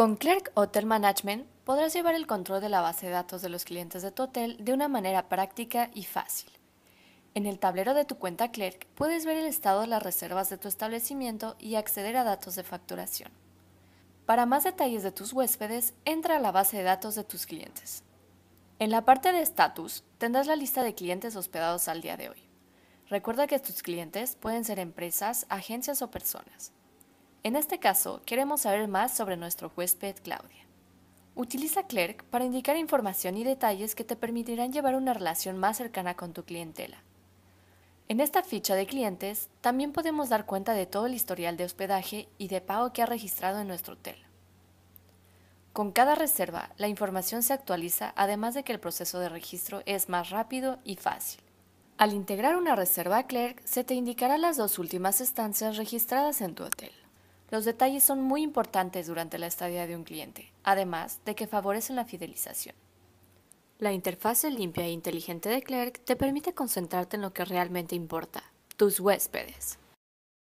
Con Clerk Hotel Management podrás llevar el control de la base de datos de los clientes de tu hotel de una manera práctica y fácil. En el tablero de tu cuenta Clerk puedes ver el estado de las reservas de tu establecimiento y acceder a datos de facturación. Para más detalles de tus huéspedes, entra a la base de datos de tus clientes. En la parte de estatus, tendrás la lista de clientes hospedados al día de hoy. Recuerda que tus clientes pueden ser empresas, agencias o personas. En este caso, queremos saber más sobre nuestro huésped Claudia. Utiliza Clerk para indicar información y detalles que te permitirán llevar una relación más cercana con tu clientela. En esta ficha de clientes también podemos dar cuenta de todo el historial de hospedaje y de pago que ha registrado en nuestro hotel. Con cada reserva, la información se actualiza además de que el proceso de registro es más rápido y fácil. Al integrar una reserva a Clerk, se te indicará las dos últimas estancias registradas en tu hotel. Los detalles son muy importantes durante la estadía de un cliente, además de que favorecen la fidelización. La interfaz limpia e inteligente de Clerk te permite concentrarte en lo que realmente importa, tus huéspedes.